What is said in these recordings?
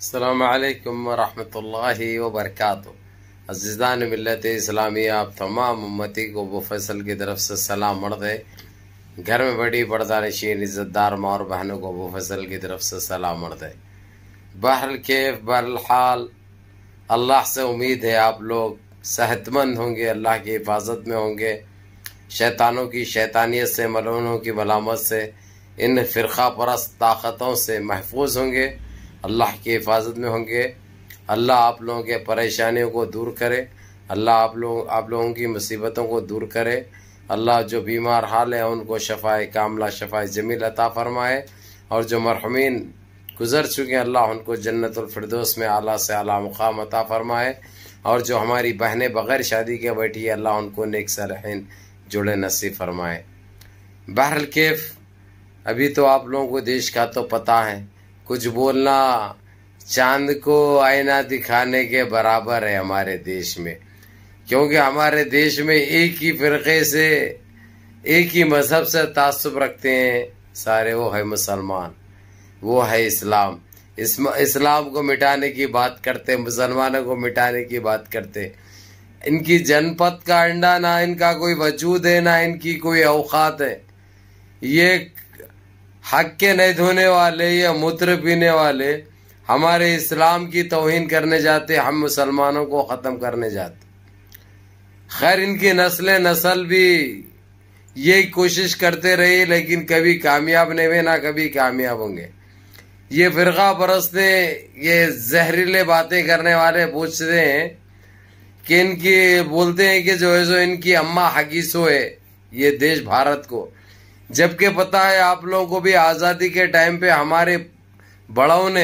अल्लाम वरहि वबरक अज़ीज़ान मिलत इस्लामी आप तमाम उम्मती को बुफसल की तरफ से सलाम मर्द है घर में बड़ी पर्दा नशीन इज़्ज़तदार माँ और बहनों को बुफसल की तरफ से सलाम मर्द है बहर केफ बहरहाल अल्लाह से उम्मीद है आप लोग सेहतमंद होंगे अल्लाह की हिफाजत में होंगे शैतानों की शैतानियत से मलूनों की मलामत से इन फ़िरका परस्त ताकतों से महफूज होंगे अल्लाह की हिफाजत में होंगे अल्लाह आप लोगों के परेशानियों को दूर करे अल्लाह आप लोग आप लोगों की मुसीबतों को दूर करे अल्लाह जो बीमार हाल है उनको शफाए कामला शफाए जमील अता फरमाए और जो मरहमीन गुजर चुके हैं अल्लाह उनको जन्नतफरदोस में आला से आला मुकाम अता फरमाए और जो हमारी बहनें बग़ैर शादी के बैठी है अल्लाह उनको नेक सरहन जुड़े नसीब फरमाए बहरल केफ अभी तो आप लोगों को देश का तो पता है कुछ बोलना चांद को आईना दिखाने के बराबर है हमारे देश में क्योंकि हमारे देश में एक ही फिरके से एक ही मजहब से तासुब रखते हैं सारे वो है मुसलमान वो है इस्लाम इस, इस्लाम को मिटाने की बात करते मुसलमानों को मिटाने की बात करते इनकी जनपद का अंडा ना इनका कोई वजूद है ना इनकी कोई अवकात है ये हक के नहीं धोने वाले या मूत्र पीने वाले हमारे इस्लाम की तोहिन करने जाते हम मुसलमानों को ख़त्म करने जाते खैर इनकी नस्ल नस्ल भी यही कोशिश करते रहे लेकिन कभी कामयाब नहीं हुए ना कभी कामयाब होंगे ये फिरका परस्ते ये जहरीले बातें करने वाले पूछते हैं कि इनकी बोलते हैं कि जो है जो इनकी अम्मा हकीसो है ये देश भारत को जबकि पता है आप लोगों को भी आज़ादी के टाइम पे हमारे बड़ों ने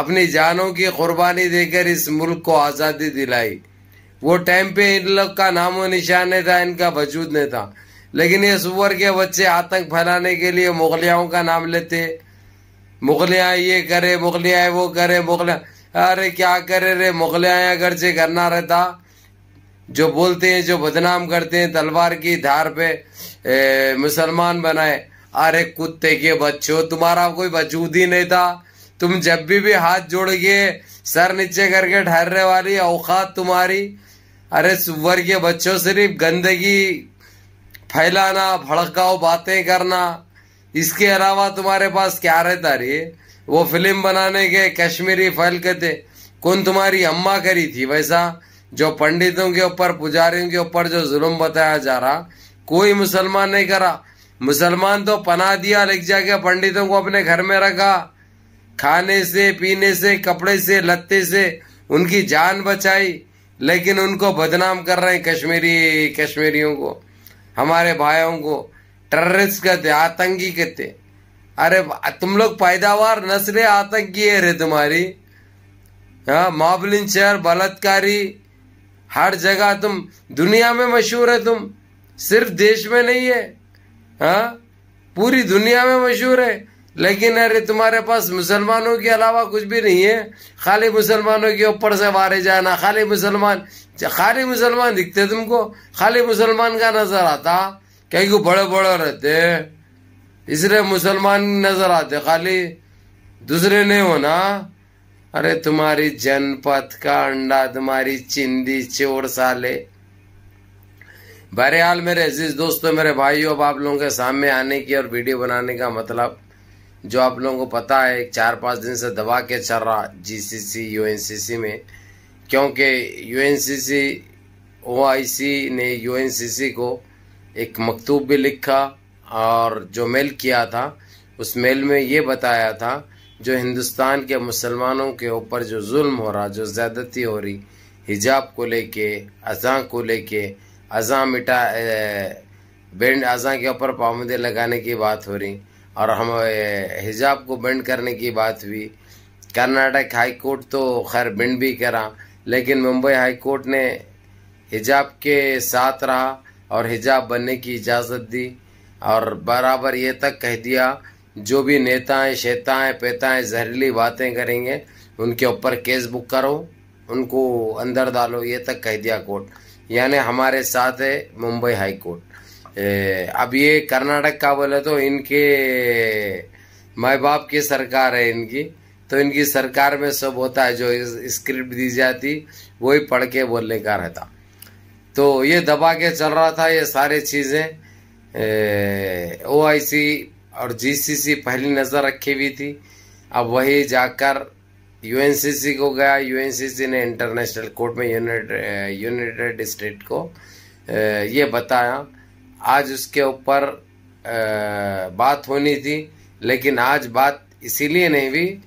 अपनी जानों की कुर्बानी देकर इस मुल्क को आज़ादी दिलाई वो टाइम पे इन लोग का नामो निशान नहीं था इनका वजूद नहीं था लेकिन ये सुअर के बच्चे आतंक फैलाने के लिए मुगलियाओं का नाम लेते मुगलिया ये करे मुगलिया वो करे मुगलिया अरे क्या करे रे मुगलिया अगर से करना रहता जो बोलते हैं जो बदनाम करते हैं तलवार की धार पे मुसलमान बनाए अरे कुत्ते के बच्चों तुम्हारा कोई वजूद ही नहीं था तुम जब भी भी हाथ जोड़ के सर नीचे करके ठहरने वाली औकात तुम्हारी अरे सुवर के बच्चों सिर्फ गंदगी फैलाना भड़काओ बातें करना इसके अलावा तुम्हारे पास क्या रहता रे वो फिल्म बनाने के कश्मीरी फैल थे कौन तुम्हारी अम्मा करी थी वैसा जो पंडितों के ऊपर पुजारियों के ऊपर जो जुल्म बताया जा रहा कोई मुसलमान नहीं करा मुसलमान तो पना दिया लिख जाके पंडितों को अपने घर में रखा खाने से पीने से कपड़े से लत्ते से उनकी जान बचाई लेकिन उनको बदनाम कर रहे हैं कश्मीरी कश्मीरियों को हमारे भाइयों को टेररिस्ट कहते आतंकी कहते अरे तुम लोग पैदावार नस्ले आतंकी है रे तुम्हारी हाँ, मॉबलिन शहर बलात्कारी हर जगह तुम दुनिया में मशहूर है तुम सिर्फ देश में नहीं है हा? पूरी दुनिया में मशहूर है लेकिन अरे तुम्हारे पास मुसलमानों के अलावा कुछ भी नहीं है खाली मुसलमानों के ऊपर से मारे जाना खाली मुसलमान खाली मुसलमान दिखते तुमको खाली मुसलमान का नजर आता कहीं को बड़े बड़े रहते इसलिए मुसलमान नजर आते खाली दूसरे नहीं होना अरे तुम्हारी जनपद का अंडा तुम्हारी चिंदी चोर साले बहरहाल मेरे अजीज दोस्तों मेरे भाइयों अब आप लोगों के सामने आने की और वीडियो बनाने का मतलब जो आप लोगों को पता है चार पाँच दिन से दबा के चल रहा जीसीसी यूएनसीसी में क्योंकि यूएनसीसी ओआईसी ने यूएनसीसी को एक मकतूब भी लिखा और जो मेल किया था उस मेल में ये बताया था जो हिंदुस्तान के मुसलमानों के ऊपर जो जुल्म हो रहा जो ज़्यादती हो रही हिजाब को लेके अजा को लेके अजा मिटा बैंड अजा के ऊपर पाबंदी लगाने की बात हो रही और हम हिजाब को बैंड करने की बात हुई कर्नाटक हाई कोर्ट तो खैर बैंड भी करा लेकिन मुंबई हाई कोर्ट ने हिजाब के साथ रहा और हिजाब बनने की इजाज़त दी और बराबर ये तक कह दिया जो भी नेताएं शेताएं पेताएं जहरीली बातें करेंगे उनके ऊपर केस बुक करो उनको अंदर डालो ये तक कह दिया कोर्ट यानी हमारे साथ है मुंबई हाई कोर्ट अब ये कर्नाटक का बोले तो इनके माए बाप की सरकार है इनकी तो इनकी सरकार में सब होता है जो स्क्रिप्ट दी जाती वही पढ़ के बोलने का रहता तो ये दबा के चल रहा था ये सारे चीज़ें ओ और जीसीसी पहली नज़र रखी हुई थी अब वही जाकर यूएनसीसी को गया यूएनसीसी ने इंटरनेशनल कोर्ट में यूनाइटेड स्टेट uh, को uh, ये बताया आज उसके ऊपर uh, बात होनी थी लेकिन आज बात इसीलिए नहीं हुई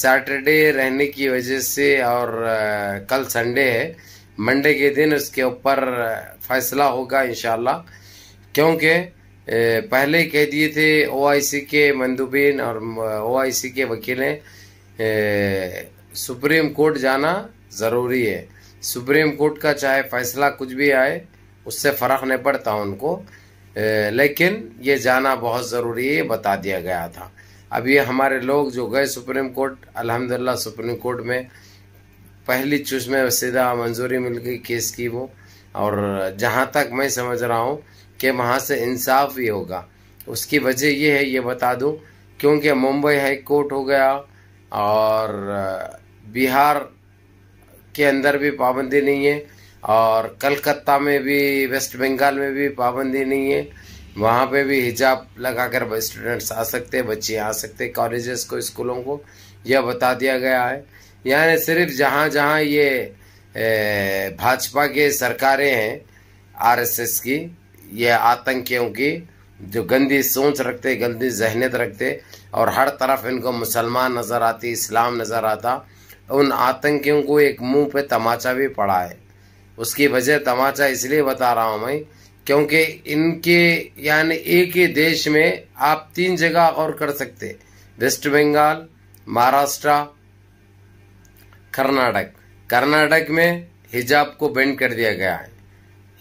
सैटरडे रहने की वजह से और कल संडे है मंडे के दिन उसके ऊपर फैसला होगा इंशाल्लाह क्योंकि पहले कह दिए थे ओआईसी के मंदूबिन और ओआईसी के वकील हैं सुप्रीम कोर्ट जाना ज़रूरी है सुप्रीम कोर्ट का चाहे फैसला कुछ भी आए उससे फ़र्क नहीं पड़ता उनको ए, लेकिन ये जाना बहुत ज़रूरी है बता दिया गया था अब ये हमारे लोग जो गए सुप्रीम कोर्ट अल्हम्दुलिल्लाह सुप्रीम कोर्ट में पहली चूस में सीधा मंजूरी मिल गई केस की वो और जहाँ तक मैं समझ रहा हूँ कि वहाँ से इंसाफ ही होगा उसकी वजह ये है ये बता दूँ क्योंकि मुंबई हाई कोर्ट हो गया और बिहार के अंदर भी पाबंदी नहीं है और कलकत्ता में भी वेस्ट बंगाल में भी पाबंदी नहीं है वहाँ पे भी हिजाब लगाकर स्टूडेंट्स आ सकते हैं बच्चे आ सकते हैं कॉलेजेस को स्कूलों को यह बता दिया गया है यानी सिर्फ जहाँ जहाँ ये भाजपा के सरकारें हैं आरएसएस की यह आतंकियों की जो गंदी सोच रखते गंदी जहनीत रखते और हर तरफ इनको मुसलमान नज़र आती इस्लाम नज़र आता उन आतंकियों को एक मुंह पे तमाचा भी पड़ा है उसकी वजह तमाचा इसलिए बता रहा हूँ मैं क्योंकि इनके यानी एक ही देश में आप तीन जगह और कर सकते वेस्ट बंगाल महाराष्ट्र कर्नाटक कर्नाटक में हिजाब को बैंड कर दिया गया है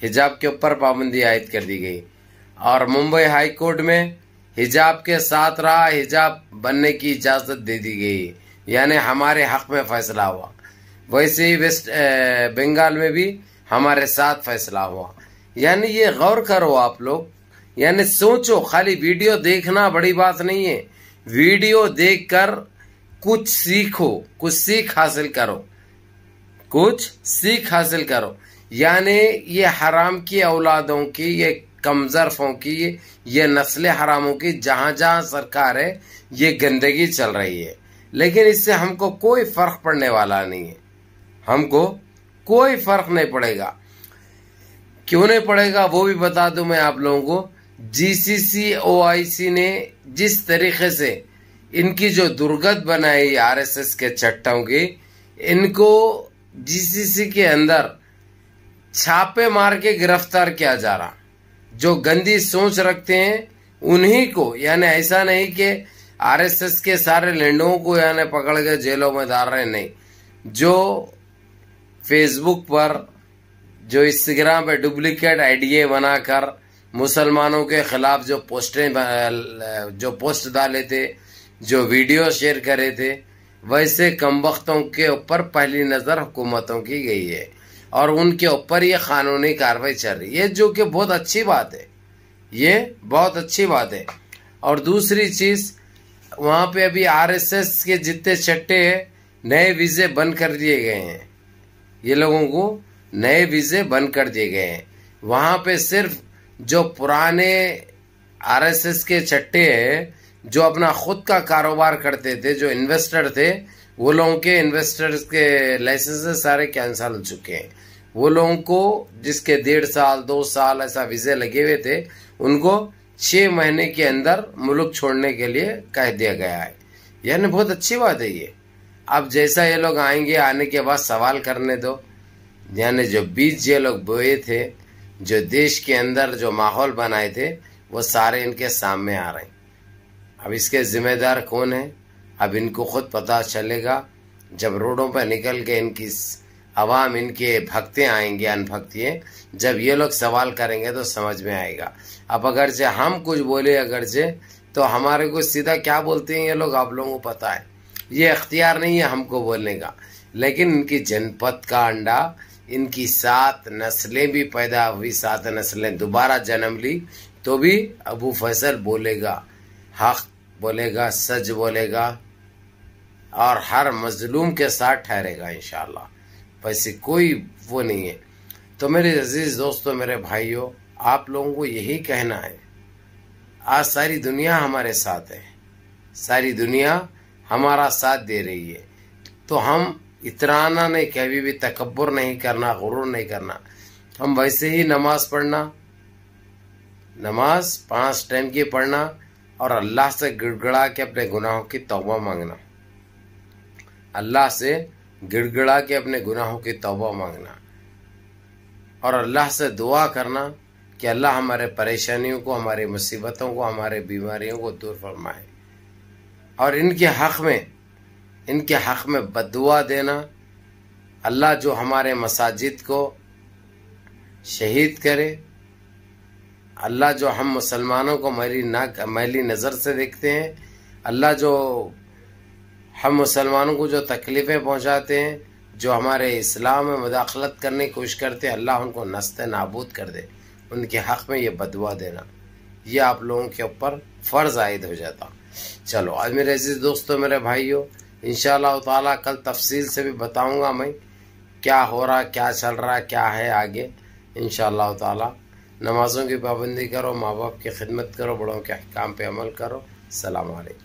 हिजाब के ऊपर पाबंदी आयद कर दी गई और मुंबई हाई कोर्ट में हिजाब के साथ रहा हिजाब बनने की इजाज़त दे दी गई यानी हमारे हक में फ़ैसला हुआ वैसे ही वेस्ट बंगाल में भी हमारे साथ फ़ैसला हुआ यानी ये गौर करो आप लोग यानी सोचो खाली वीडियो देखना बड़ी बात नहीं है वीडियो देखकर कुछ सीखो कुछ सीख हासिल करो कुछ सीख हासिल करो यानी ये हराम की औलादों की ये कमजरफों की ये नस्ले हरामों की जहां जहां सरकार है ये गंदगी चल रही है लेकिन इससे हमको कोई फ़र्क पड़ने वाला नहीं है हमको कोई फ़र्क नहीं पड़ेगा क्यों नहीं पड़ेगा वो भी बता दू मैं आप लोगों को जीसीसी ओआईसी ने जिस तरीके से इनकी जो दुर्गत बनाई आरएसएस के चट्टों की इनको जीसीसी के अंदर छापे मार के गिरफ्तार किया जा रहा जो गंदी सोच रखते हैं उन्हीं को यानी ऐसा नहीं कि आरएसएस के सारे लेंडों को यानी पकड़ के जेलों में डाल रहे नहीं जो फेसबुक पर जो इंस्टाग्राम पर डुप्लीकेट आईडीए बनाकर मुसलमानों के खिलाफ जो पोस्टें जो पोस्ट डाले थे जो वीडियो शेयर करे थे वैसे कम वक्तों के ऊपर पहली नज़र हुकूमतों की गई है और उनके ऊपर ये कानूनी कार्रवाई चल रही है जो कि बहुत अच्छी बात है ये बहुत अच्छी बात है और दूसरी चीज़ वहाँ पे अभी आरएसएस के जितने चट्टे हैं नए वीज़े बंद कर दिए गए हैं ये लोगों को नए वीज़े बंद कर दिए गए हैं वहाँ पे सिर्फ जो पुराने आरएसएस के चट्टे हैं जो अपना खुद का कारोबार करते थे जो इन्वेस्टर थे वो लोगों के इन्वेस्टर्स के लाइसेंसेस सारे कैंसिल हो चुके हैं वो लोगों को जिसके डेढ़ साल दो साल ऐसा वीज़े लगे हुए थे उनको छह महीने के अंदर मुल्क छोड़ने के लिए कह दिया गया है यानी बहुत अच्छी बात है ये अब जैसा ये लोग आएंगे आने के बाद सवाल करने दो यानी जो बीज ये लोग बोए थे जो देश के अंदर जो माहौल बनाए थे वो सारे इनके सामने आ रहे हैं अब इसके जिम्मेदार कौन है अब इनको खुद पता चलेगा जब रोडों पर निकल के इनकी अवाम इनके भक्ते आएंगे अनभक्तिये जब ये लोग सवाल करेंगे तो समझ में आएगा अब अगर जे हम कुछ बोले अगर जे तो हमारे को सीधा क्या बोलते हैं ये लोग आप लोगों को पता है ये अख्तियार नहीं है हमको बोलने का लेकिन इनकी जनपद का अंडा इनकी सात नस्लें भी पैदा हुई सात नस्लें दोबारा जन्म ली तो भी अबू फैसल बोलेगा हक बोलेगा सच बोलेगा और हर मजलूम के साथ ठहरेगा इंशाल्लाह वैसे कोई वो नहीं है तो मेरे अजीज़ दोस्तों मेरे भाइयों आप लोगों को यही कहना है आज सारी दुनिया हमारे साथ है सारी दुनिया हमारा साथ दे रही है तो हम इतराना नहीं कभी भी तकबर नहीं करना गुरूर नहीं करना हम वैसे ही नमाज पढ़ना नमाज पांच टाइम की पढ़ना और अल्लाह से गिड़गड़ा के अपने गुनाहों की तौबा मांगना अल्लाह से गिड़गिड़ा के अपने गुनाहों की तौबा मांगना और अल्लाह से दुआ करना कि अल्लाह हमारे परेशानियों को हमारी मुसीबतों को हमारे बीमारियों को दूर फरमाए और इनके हक़ में इनके हक़ में बदुआ देना अल्लाह जो हमारे मसाजिद को शहीद करे अल्लाह जो हम मुसलमानों को मैली ना मैली नज़र से देखते हैं अल्लाह जो हम मुसलमानों को जो तकलीफ़ें पहुंचाते हैं जो हमारे इस्लाम में मुदाखलत करने की कोशिश करते हैं अल्लाह उनको नस्त नाबूद कर दे उनके हक़ में ये बदवा देना ये आप लोगों के ऊपर फ़र्ज़ आयद हो जाता चलो आज मेरे अजीज़ दोस्तों मेरे भाइयों इन ताला कल तफसील से भी बताऊँगा मैं क्या हो रहा क्या चल रहा क्या है आगे इन ताला नमाज़ों की पाबंदी करो माँ बाप की खिदमत करो बड़ों के अहकाम पर अमल करो सलाम